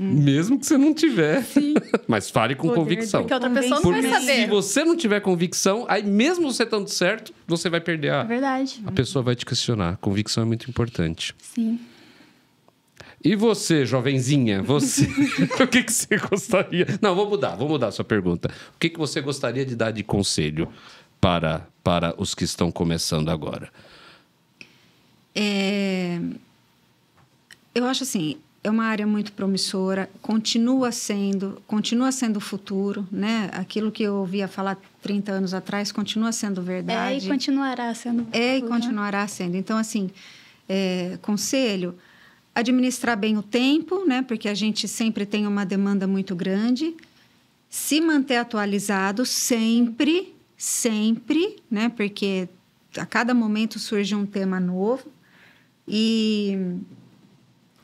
Mesmo que você não tiver. Sim. Mas fale com Poder, convicção. Porque outra pessoa não vai saber. Se você não tiver convicção, aí mesmo você estando certo, você vai perder a. É verdade. A pessoa vai te questionar. convicção é muito importante. Sim. E você, jovenzinha, você, o que, que você gostaria? Não, vou mudar, vou mudar a sua pergunta. O que, que você gostaria de dar de conselho para para os que estão começando agora? É... Eu acho assim, é uma área muito promissora, continua sendo, continua sendo o futuro, né? Aquilo que eu ouvia falar 30 anos atrás continua sendo verdade. É e continuará sendo. É e né? continuará sendo. Então, assim, é, conselho, administrar bem o tempo, né? Porque a gente sempre tem uma demanda muito grande, se manter atualizado sempre, sempre, né? Porque a cada momento surge um tema novo e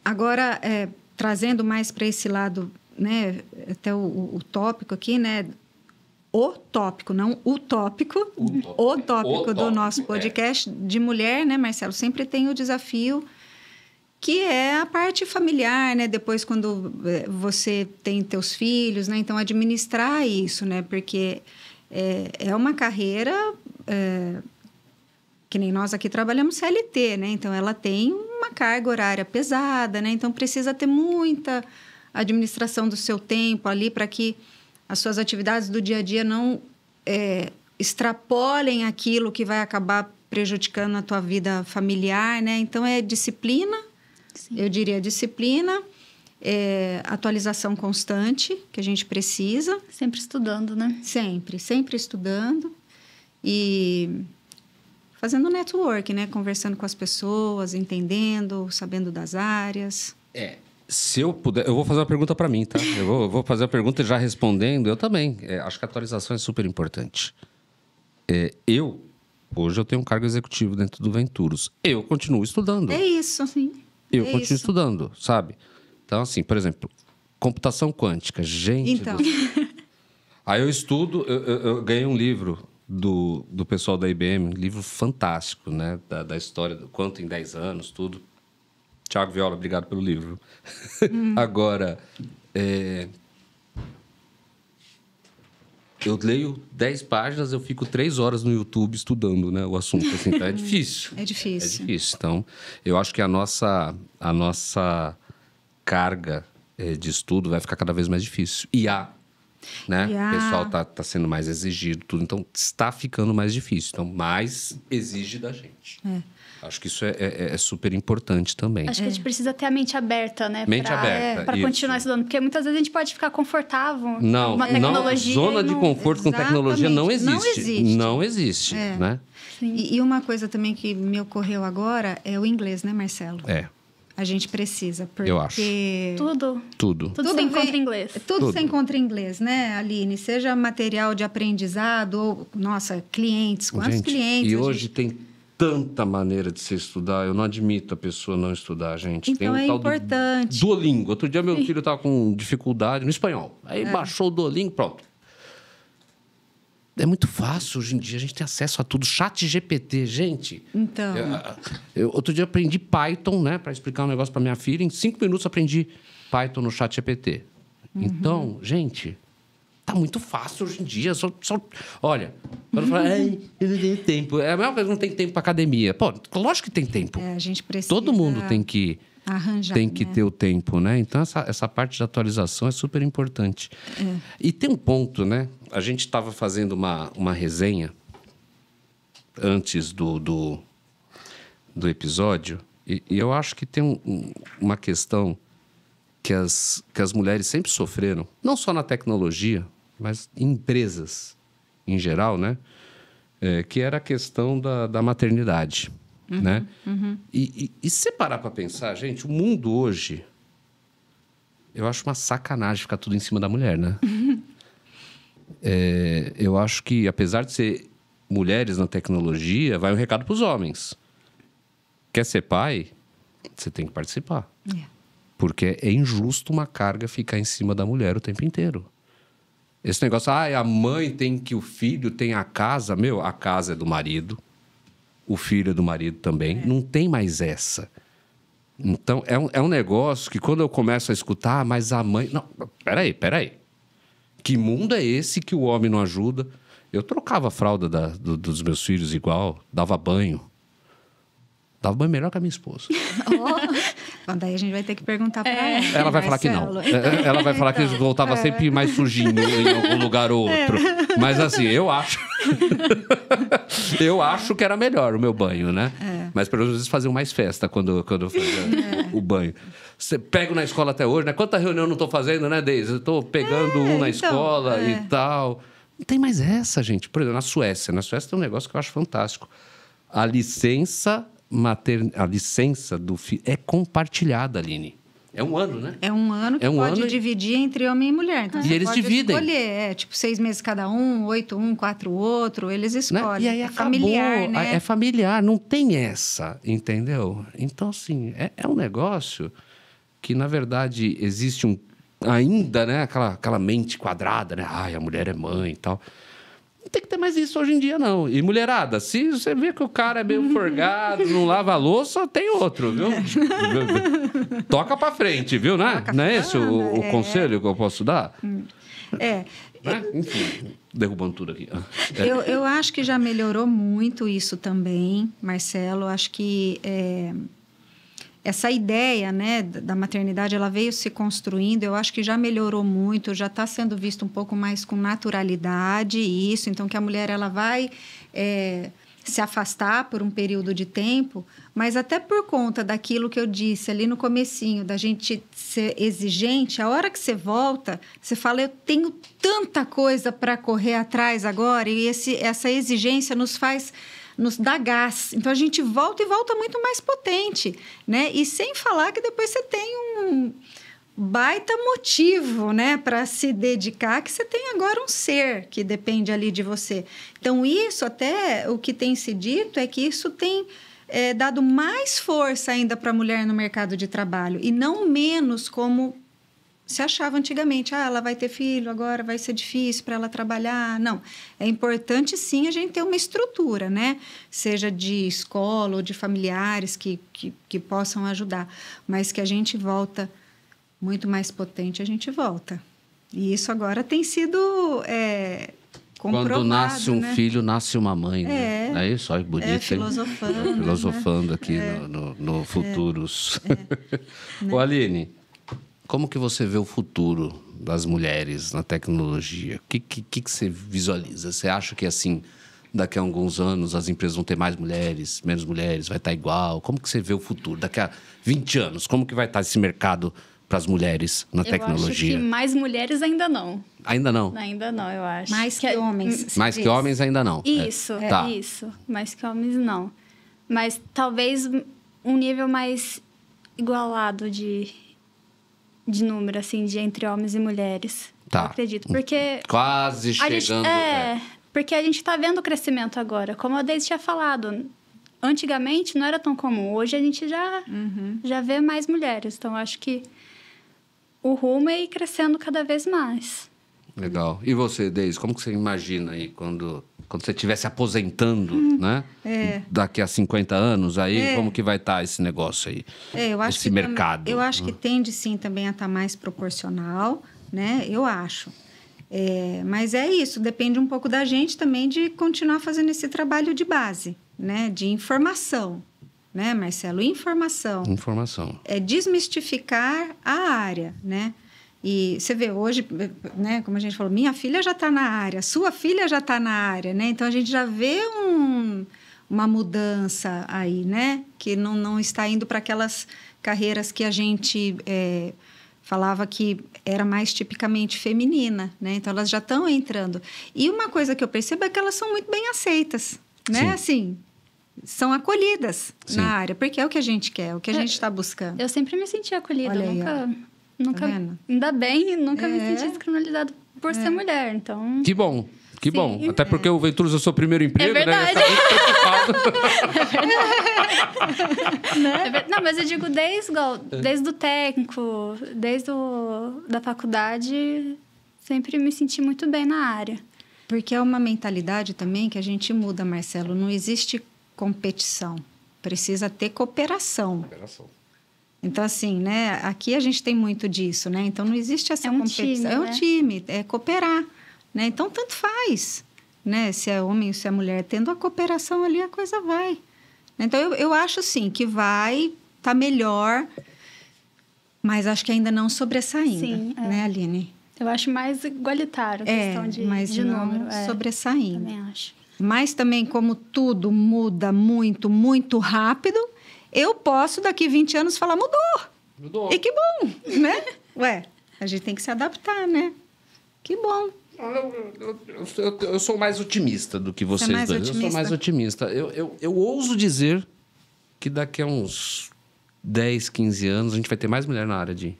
Agora, é, trazendo mais para esse lado, né, até o, o, tópico aqui, né? O tópico, não o tópico, o tópico, o tópico do tópico, nosso é. podcast é. de mulher, né, Marcelo? Sempre tem o desafio que é a parte familiar, né? Depois quando é, você tem teus filhos, né? Então administrar isso, né? Porque é, é uma carreira é, que nem nós aqui trabalhamos CLT, né? Então ela tem uma carga horária pesada, né? Então precisa ter muita administração do seu tempo ali para que as suas atividades do dia a dia não é, extrapolem aquilo que vai acabar prejudicando a tua vida familiar, né? Então é disciplina, Sim. eu diria disciplina, é, atualização constante que a gente precisa. Sempre estudando, né? Sempre, sempre estudando. E fazendo network, né? Conversando com as pessoas, entendendo, sabendo das áreas. É. Se eu puder, eu vou fazer uma pergunta para mim, tá? Eu vou, vou, fazer a pergunta e já respondendo. Eu também. É, acho que a atualização é super importante. É, eu, hoje, eu tenho um cargo executivo dentro do Venturos. Eu continuo estudando. É isso, sim. Eu é continuo isso. estudando, sabe? Então, assim, por exemplo, computação quântica. Gente. Então. Do... Aí eu estudo, eu, eu, eu ganhei um livro do, do pessoal da IBM, livro fantástico, né? Da, da história, do quanto em 10 anos, tudo. Tiago Viola, obrigado pelo livro. Hum. Agora, é... eu leio 10 páginas, eu fico 3 horas no YouTube estudando né, o assunto. Assim, então é uhum. difícil. É difícil. É difícil. Então, eu acho que a nossa, a nossa carga é, de estudo vai ficar cada vez mais difícil. E a né? Yeah. O pessoal tá, tá sendo mais exigido, tudo. Então, está ficando mais difícil. Então, mais exige da gente. É. Acho que isso é, é, é, super importante também. Acho que a gente é. precisa ter a mente aberta, né? Mente pra, aberta. para continuar estudando. Porque muitas vezes a gente pode ficar confortável não, com uma tecnologia. Não, zona de não... conforto Exatamente. com tecnologia não existe. Não existe. Não existe é. né? E, e uma coisa também que me ocorreu agora é o inglês, né, Marcelo? É. A gente precisa, porque... Eu acho. Tudo. Tudo. Tudo, tudo encontra inglês. Tudo, tudo você encontra inglês, né, Aline? Seja material de aprendizado ou, nossa, clientes. Quantos gente, clientes? E hoje gente... tem tanta maneira de se estudar. Eu não admito a pessoa não estudar, gente. Então um é importante. Do Duolingo. Outro dia meu filho estava com dificuldade no espanhol. Aí é. baixou o Duolingo, pronto é muito fácil hoje em dia, a gente tem acesso a tudo. Chat GPT, gente. Então. Eu, eu, outro dia aprendi Python, né, para explicar um negócio para minha filha. Em cinco minutos aprendi Python no Chat GPT. Uhum. Então, gente, tá muito fácil hoje em dia. Só, só... olha, quando fala, Ai, eu não tenho tempo. É a mesma coisa, não tem tempo para academia. Pô, lógico que tem tempo. É, a gente precisa. Todo mundo tem que. Ir Arranjar, tem que né? ter o tempo, né? Então, essa, essa parte de atualização é super importante. É. E tem um ponto, né? A gente estava fazendo uma, uma resenha antes do, do, do episódio, e, e, eu acho que tem um, uma questão que as, que as mulheres sempre sofreram, não só na tecnologia, mas em empresas em geral, né? É, que era a questão da, da maternidade. Uhum, né? Uhum. E, e, e se parar para pensar, gente, o mundo hoje. Eu acho uma sacanagem ficar tudo em cima da mulher, né? é, eu acho que, apesar de ser mulheres na tecnologia, vai um recado para os homens. Quer ser pai? Você tem que participar. É. Porque é injusto uma carga ficar em cima da mulher o tempo inteiro. Esse negócio, ah, a mãe tem que o filho tem a casa. Meu, a casa é do marido, o filho do marido também. É. Não tem mais essa. Então, é um, é um negócio que quando eu começo a escutar, ah, mas a mãe. Não, peraí, peraí. Que mundo é esse que o homem não ajuda? Eu trocava a fralda da, do, dos meus filhos igual, dava banho. Dava banho melhor que a minha esposa. oh. Bom, daí a gente vai ter que perguntar para é. ela. Né, ela vai falar que não. É, é, ela vai falar então, que voltava é. sempre mais sujinho em algum lugar ou é. outro. É. Mas assim, eu acho. eu acho que era melhor o meu banho, né? Mas pelo menos faziam mais festa quando, quando eu fazia o banho. Você pega na escola até hoje, né? Quanta reunião eu não tô fazendo, né, Deise? Eu tô pegando um na então, escola e tal. Não tem mais essa, gente. Por exemplo, na Suécia. Na Suécia tem um negócio que eu acho fantástico. A licença mater... a licença do filho é compartilhada, Aline. É um ano, né? É um ano que é um pode ano... dividir entre homem e mulher. Então, e eles dividem. Escolher, é, tipo seis meses cada um, oito um, quatro outro, eles escolhem. Né? E aí é familiar, né? É familiar, não tem essa, entendeu? Então, assim, é, é um negócio que, na verdade, existe um ainda, né? Aquela, aquela mente quadrada, né? Ai, a mulher é mãe e tal. Não tem que ter mais isso hoje em dia, não. E mulherada, se você vê que o cara é meio forgado, não lava a louça, tem outro, viu? Toca pra frente, viu? Não é, Toca não é esse o, o é... conselho que eu posso dar? Hum. É. Né? Enfim, derrubando tudo aqui. É. Eu, eu acho que já melhorou muito isso também, Marcelo. Acho que. É essa ideia né, da maternidade ela veio se construindo, eu acho que já melhorou muito, já está sendo visto um pouco mais com naturalidade isso, então que a mulher ela vai é, se afastar por um período de tempo, mas até por conta daquilo que eu disse ali no comecinho, da gente ser exigente, a hora que você volta, você fala, eu tenho tanta coisa para correr atrás agora, e esse, essa exigência nos faz nos dá gás. Então a gente volta e volta muito mais potente, né? E sem falar que depois você tem um baita motivo, né, para se dedicar, que você tem agora um ser que depende ali de você. Então isso até o que tem se dito é que isso tem é, dado mais força ainda para a mulher no mercado de trabalho e não menos como se achava antigamente, ah, ela vai ter filho agora, vai ser difícil para ela trabalhar. Não, é importante sim a gente ter uma estrutura, né? Seja de escola ou de familiares que, que, que possam ajudar, mas que a gente volta muito mais potente, a gente volta. E isso agora tem sido é, quando nasce um né? filho, nasce uma mãe, né? É, é isso? Olha que bonito. É, filosofando. Hein? Filosofando né? aqui é, no, no, no, é. futuros. É, é, né? Ô, Aline, como que você vê o futuro das mulheres na tecnologia? O que, que, que você visualiza? Você acha que, assim, daqui a alguns anos as empresas vão ter mais mulheres, menos mulheres, vai estar tá igual? Como que você vê o futuro? Daqui a 20 anos, como que vai estar tá esse mercado para as mulheres na eu tecnologia? Acho que mais mulheres ainda não. Ainda não? Ainda não, eu acho. Mais que, que é- homens. Mais diz. que homens ainda não. É. Isso, é. Tá. isso. Mais que homens não. Mas talvez um nível mais igualado de de número, assim, de entre homens e mulheres. Tá. Eu acredito. Porque. Quase chegando. é, é, porque a gente está vendo o crescimento agora. Como a Deise tinha falado, antigamente não era tão comum. Hoje a gente já, uhum. já vê mais mulheres. Então acho que o rumo é ir crescendo cada vez mais. Legal. E você, Deise, como que você imagina aí quando, quando você estiver se aposentando, hum, né? É. Daqui a 50 anos aí, é. como que vai estar tá esse negócio aí? É, eu acho esse que mercado. eu acho que ah. tende sim também a estar tá mais proporcional, né? Eu acho. É, mas é isso, depende um pouco da gente também de continuar fazendo esse trabalho de base, né? De informação, né, Marcelo? Informação. Informação. É desmistificar a área, né? E você vê hoje, né, como a gente falou, minha filha já está na área, sua filha já está na área, né? Então a gente já vê um, uma mudança aí, né? Que não, não está indo para aquelas carreiras que a gente é, falava que era mais tipicamente feminina, né? Então elas já estão entrando. E uma coisa que eu percebo é que elas são muito bem aceitas, né? Sim. Assim, são acolhidas Sim. na área, porque é o que a gente quer, é o que a é, gente está buscando. Eu sempre me senti acolhida, Olha nunca. Aí, Nunca, tá ainda bem, nunca é. me senti é. descriminalizado por é. ser mulher, então... Que bom. Que Sim. bom. Até é. porque o Venturos é o seu primeiro emprego, é né? Tá verdade. né? Tá é verdade. Né? É não, mas eu digo desde, desde o técnico, desde o, da faculdade, sempre me senti muito bem na área. Porque é uma mentalidade também que a gente muda, Marcelo. Não existe competição. Precisa ter cooperação. Cooperação. Então, assim, né? Aqui a gente tem muito disso, né? Então, não existe essa é um competição. Time, é um né? time, é cooperar, né? Então, tanto faz, né? Se é homem ou se é mulher. Tendo a cooperação ali, a coisa vai. Então, eu, eu acho, sim, que vai, tá melhor, mas acho que ainda não sobressaindo, sim, é. né, Aline? Eu acho mais igualitário a é, questão de, mas de não número. É, sobressaindo. Também acho. Mas também, como tudo muda muito, muito rápido, eu posso, daqui 20 anos, falar: mudou. Mudou. E que bom, né? Ué, a gente tem que se adaptar, né? Que bom. Eu, eu, eu, eu sou mais otimista do que é vocês é dois. Otimista? Eu sou mais otimista. Eu, eu, eu ouso dizer que daqui a uns 10, 15 anos a gente vai ter mais mulher na área de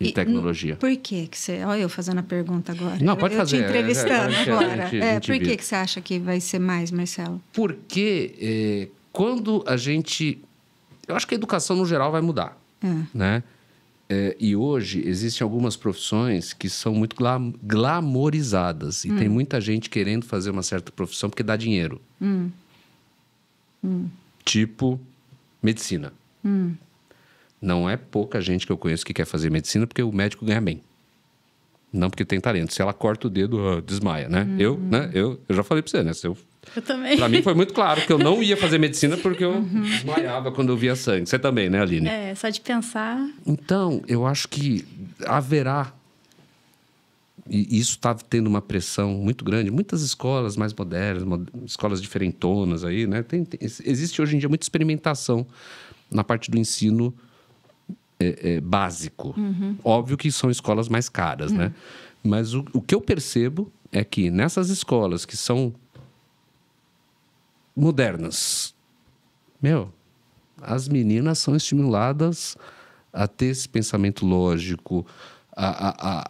e hum, tecnologia. Por que que você... Olha eu fazendo a pergunta agora. Não, pode eu fazer. te entrevistando é, é, agora. Gente, é, por que, que você acha que vai ser mais, Marcelo? Porque eh, quando a gente. Eu acho que a educação no geral vai mudar. É. Né? É, e hoje existem algumas profissões que são muito glam glamorizadas. E hum. tem muita gente querendo fazer uma certa profissão porque dá dinheiro. Hum. hum. Tipo medicina. Hum. Não é pouca gente que eu conheço que quer fazer medicina porque o médico ganha bem. Não porque tem talento. Se ela corta o dedo, ah, desmaia, né? Hum. Eu, né? Eu, eu já falei pra você, né? Se eu eu também. Pra mim foi muito claro que eu não ia fazer medicina porque eu uhum. desmaiava quando eu via sangue. Você também, né, Aline? É, só de pensar. Então, eu acho que haverá. E isso está tendo uma pressão muito grande. Muitas escolas mais modernas, escolas diferentonas aí, né? Tem, tem, existe hoje em dia muita experimentação na parte do ensino é, é, básico. Uhum. Óbvio que são escolas mais caras, né? uhum. né? Mas o, o que eu percebo é que nessas escolas que são modernas. Meu, as meninas são estimuladas a ter esse pensamento lógico, a, a,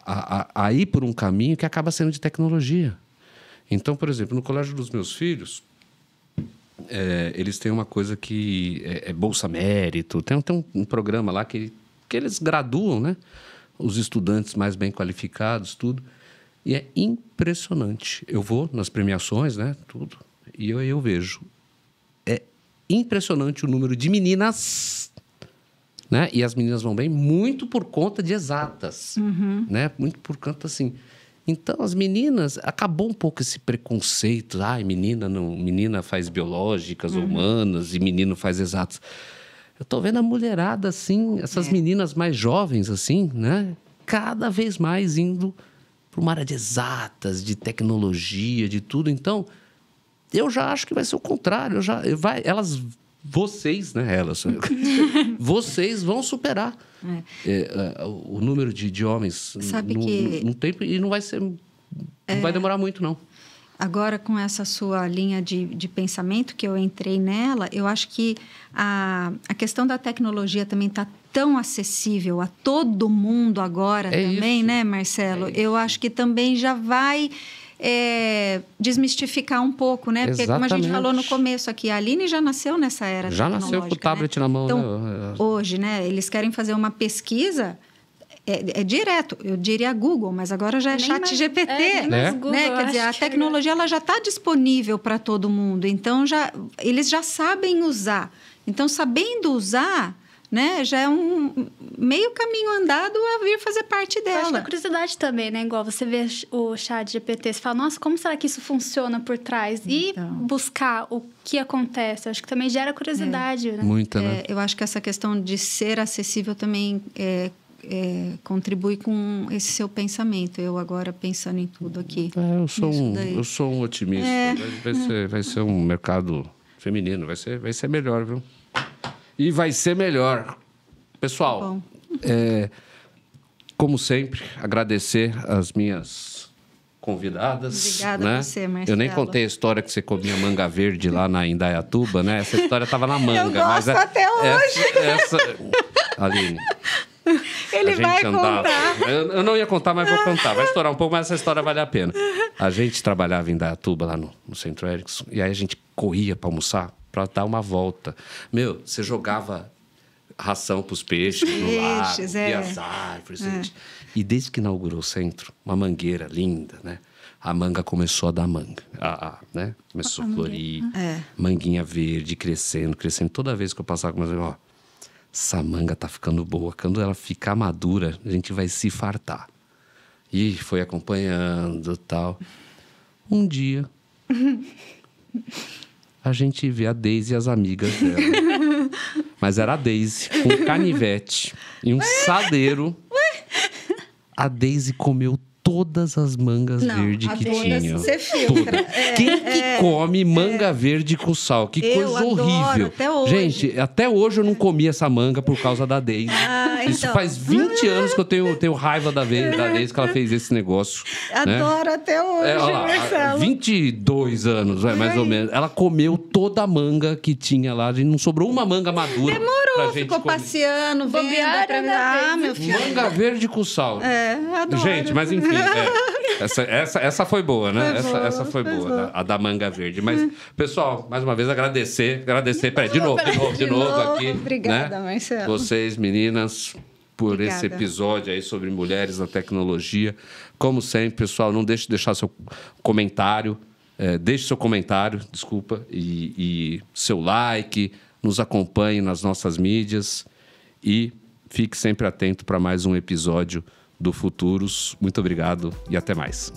a, a, ir por um caminho que acaba sendo de tecnologia. Então, por exemplo, no colégio dos meus filhos, é, eles têm uma coisa que é, é Bolsa Mérito, tem, tem um, um, programa lá que, que eles graduam, né? Os estudantes mais bem qualificados, tudo. E é impressionante. Eu vou nas premiações, né? Tudo. E eu, eu vejo. É impressionante o número de meninas né? E as meninas vão bem muito por conta de exatas, uhum. né? Muito por conta assim. Então as meninas acabou um pouco esse preconceito, ai, ah, menina não, menina faz biológicas, uhum. humanas e menino faz exatas. Eu tô vendo a mulherada assim, essas é. meninas mais jovens assim, né? Cada vez mais indo para uma área de exatas, de tecnologia, de tudo. Então, eu já acho que vai ser o contrário. Eu já, vai, elas vocês, né, elas, né, vocês vão superar é. É, é o número de, de homens Sabe no, que... no tempo e não vai ser, não vai é. demorar muito não. Agora com essa sua linha de, de pensamento que eu entrei nela, eu acho que a, a questão da tecnologia também está tão acessível a todo mundo agora é também, isso. né, Marcelo? eu acho que também já vai é, desmistificar um pouco, né? Porque como a gente falou no começo aqui, a Aline já nasceu nessa era Já nasceu com o né? tablet né? na mão. Então, né? hoje, né? Eles querem fazer uma pesquisa... É, é, direto, eu diria Google, mas agora já é chat GPT. É, né? Google, né? Quer dizer, a é tecnologia ela já está disponível para todo mundo, então já, eles já sabem usar. Então, sabendo usar, né? Já é um meio caminho andado a vir fazer parte dela. Eu acho que a é curiosidade também, né? Igual você vê o chat GPT, você fala, nossa, como será que isso funciona por trás? E então... buscar o que acontece. acho que também gera curiosidade, é. né? Muita, né? É, eu acho que essa questão de ser acessível também é, é, contribui com esse seu pensamento. Eu agora pensando em tudo aqui. É, eu, sou um, eu sou um otimista. É. Vai, vai, ser, vai ser um mercado feminino, vai ser, vai ser melhor, viu? e vai ser melhor. Pessoal, tá é, como sempre, agradecer as minhas convidadas. Obrigada né? você, Marcelo. Eu nem contei a história que você comia manga verde lá na Indaiatuba, né? Essa história estava na manga. Eu gosto mas é até hoje. Essa, essa... Aline... Ele vai andava... contar. Eu, eu, não ia contar, mas vou contar. Vai estourar um pouco, mas essa história vale a pena. A gente trabalhava em Dayatuba, lá no, no Centro Erickson, e aí a gente corria para almoçar para dar uma volta. Meu, você jogava ração para os peixes, no lago, é. e as árvores. É. E desde que inaugurou o centro, uma mangueira linda, né? A manga começou a dar manga, a, a, né? Começou a, florir, né? é. manguinha verde crescendo, crescendo. Toda vez que eu passava, eu ó, essa manga tá ficando boa. Quando ela ficar madura, a gente vai se fartar. E foi acompanhando tal. Um dia, a gente vê a Daisy e as amigas dela. Mas era a Daisy, com um canivete e um sadeiro. A Daisy comeu todas as mangas verdes que tinha. Você filtra. É, é, Quem é, que come é. manga é. verde com sal? Que eu coisa horrível. Até hoje. Gente, até hoje eu não comi essa manga por causa da Daisy. Ah então. Isso faz 20 anos que eu tenho, tenho raiva da vez, da vez que ela fez esse negócio. Né? Adoro né? até hoje, é, lá, Marcelo. 22 anos, é, mais ou menos. Ela comeu toda a manga que tinha lá. A gente não sobrou uma manga madura. Demorou é pra gente ficou passeando, vendo. Pra... Né, ah, meu filho. Manga verde com sal. É, adoro. Gente, mas enfim. É, essa, essa, essa foi boa, né? Foi essa, boa, essa foi, foi boa, boa. A, a da manga verde. Mas, é. pessoal, mais uma vez agradecer. Agradecer. pé de novo, de novo, de novo, aqui. Né? Obrigada, né? Marcelo. Vocês, meninas por Obrigada. esse episódio aí sobre mulheres na tecnologia. Como sempre, pessoal, não deixe de deixar seu comentário. É, deixe seu comentário, desculpa, e, e seu like, nos acompanhe nas nossas mídias e fique sempre atento para mais um episódio do Futuros. Muito obrigado e até mais.